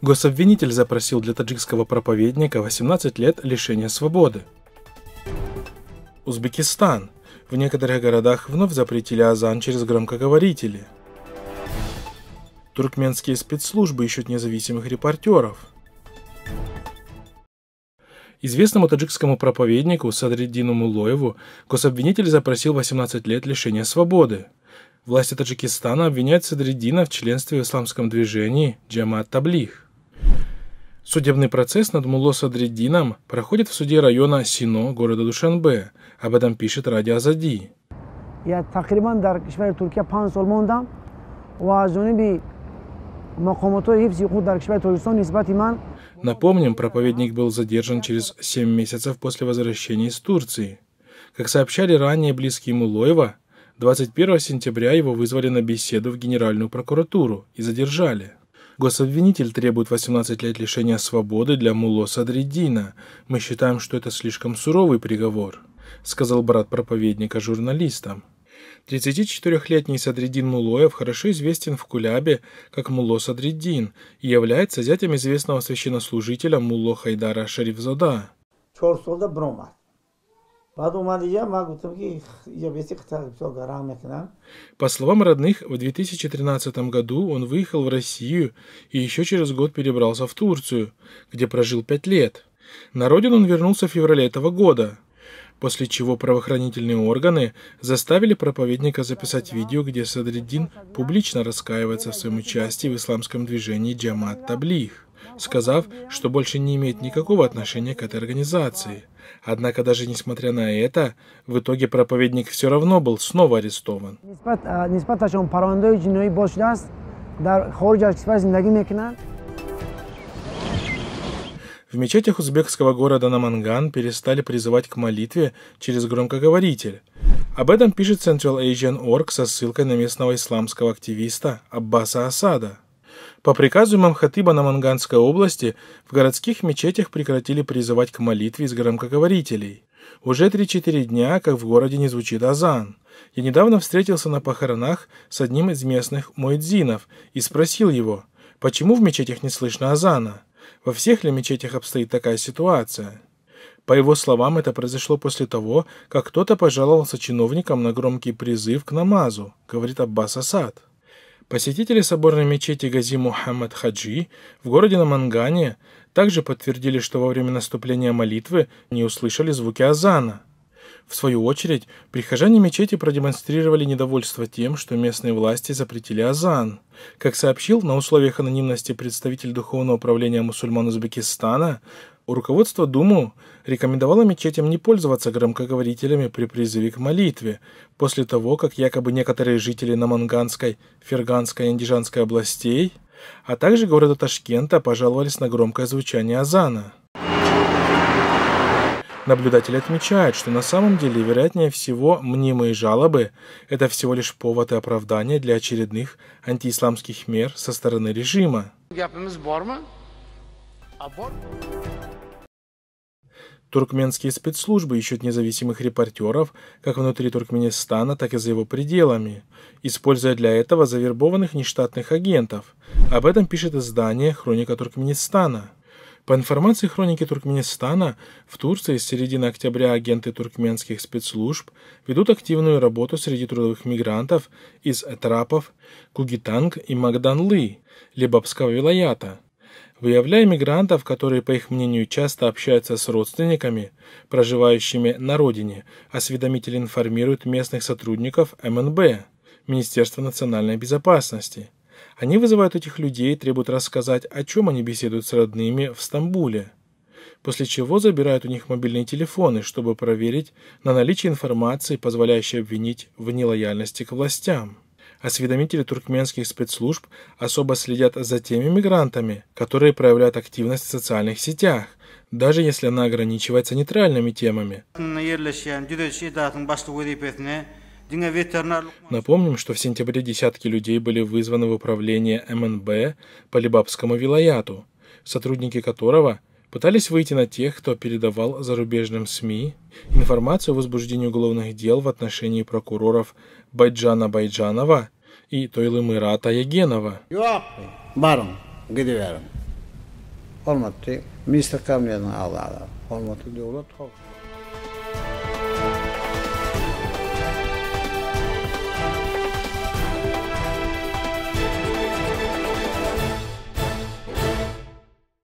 Гособвинитель запросил для таджикского проповедника 18 лет лишения свободы. Узбекистан. В некоторых городах вновь запретили азан через громкоговорители. Туркменские спецслужбы ищут независимых репортеров. Известному таджикскому проповеднику Садриддину Мулоеву гособвинитель запросил 18 лет лишения свободы. Власти Таджикистана обвиняют Садриддина в членстве в исламском движении Джамат Таблих. Судебный процесс над Мулло Садриддином проходит в суде района Сино города Душанбе. Об этом пишет Радио Азади. Напомним, проповедник был задержан через 7 месяцев после возвращения из Турции. Как сообщали ранее близкие Мулоева, 21 сентября его вызвали на беседу в Генеральную прокуратуру и задержали. Гособвинитель требует 18 лет лишения свободы для Муло Садриддина. Мы считаем, что это слишком суровый приговор», — сказал брат проповедника журналистам. 34-летний Садриддин Мулоев хорошо известен в Кулябе как Муло Садриддин и является зятем известного священнослужителя Муло Хайдара Шарифзода. По словам родных, в 2013 году он выехал в Россию и еще через год перебрался в Турцию, где прожил пять лет. На родину он вернулся в феврале этого года, после чего правоохранительные органы заставили проповедника записать видео, где Садриддин публично раскаивается в своем участии в исламском движении Джамат Таблих сказав, что больше не имеет никакого отношения к этой организации. Однако даже несмотря на это, в итоге проповедник все равно был снова арестован. А, в мечетях узбекского города Наманган перестали призывать к молитве через громкоговоритель. Об этом пишет Central Asian Org со ссылкой на местного исламского активиста Аббаса Асада. По приказу Мамхатыба Наманганской области в городских мечетях прекратили призывать к молитве из громкоговорителей. Уже 3-4 дня, как в городе не звучит азан. Я недавно встретился на похоронах с одним из местных муэдзинов и спросил его, почему в мечетях не слышно азана? Во всех ли мечетях обстоит такая ситуация? По его словам, это произошло после того, как кто-то пожаловался чиновникам на громкий призыв к намазу, говорит Аббас Асад. Посетители соборной мечети Гази Мухаммад Хаджи в городе Намангане также подтвердили, что во время наступления молитвы не услышали звуки азана. В свою очередь, прихожане мечети продемонстрировали недовольство тем, что местные власти запретили азан. Как сообщил на условиях анонимности представитель Духовного управления мусульман Узбекистана, Руководство Думу рекомендовало мечетям не пользоваться громкоговорителями при призыве к молитве, после того, как якобы некоторые жители Наманганской, Ферганской и Андижанской областей, а также города Ташкента пожаловались на громкое звучание азана. Наблюдатели отмечают, что на самом деле, вероятнее всего, мнимые жалобы – это всего лишь повод и оправдание для очередных антиисламских мер со стороны режима. Аборт. Туркменские спецслужбы ищут независимых репортеров как внутри Туркменистана, так и за его пределами, используя для этого завербованных нештатных агентов. Об этом пишет издание «Хроника Туркменистана». По информации хроники Туркменистана, в Турции с середины октября агенты туркменских спецслужб ведут активную работу среди трудовых мигрантов из Этрапов, Кугитанг и Магданлы, Лебабского вилаята – Выявляя мигрантов, которые, по их мнению, часто общаются с родственниками, проживающими на родине, осведомитель информирует местных сотрудников МНБ, Министерства национальной безопасности. Они вызывают этих людей и требуют рассказать, о чем они беседуют с родными в Стамбуле. После чего забирают у них мобильные телефоны, чтобы проверить на наличие информации, позволяющей обвинить в нелояльности к властям. Осведомители туркменских спецслужб особо следят за теми мигрантами, которые проявляют активность в социальных сетях, даже если она ограничивается нейтральными темами. Напомним, что в сентябре десятки людей были вызваны в управление МНБ по Либабскому вилаяту, сотрудники которого пытались выйти на тех, кто передавал зарубежным СМИ информацию о возбуждении уголовных дел в отношении прокуроров Байджана Байджанова и Тойлымыра Таягенова. Mr. Kamyan Allah Allah. Hormatlı devlet halkı.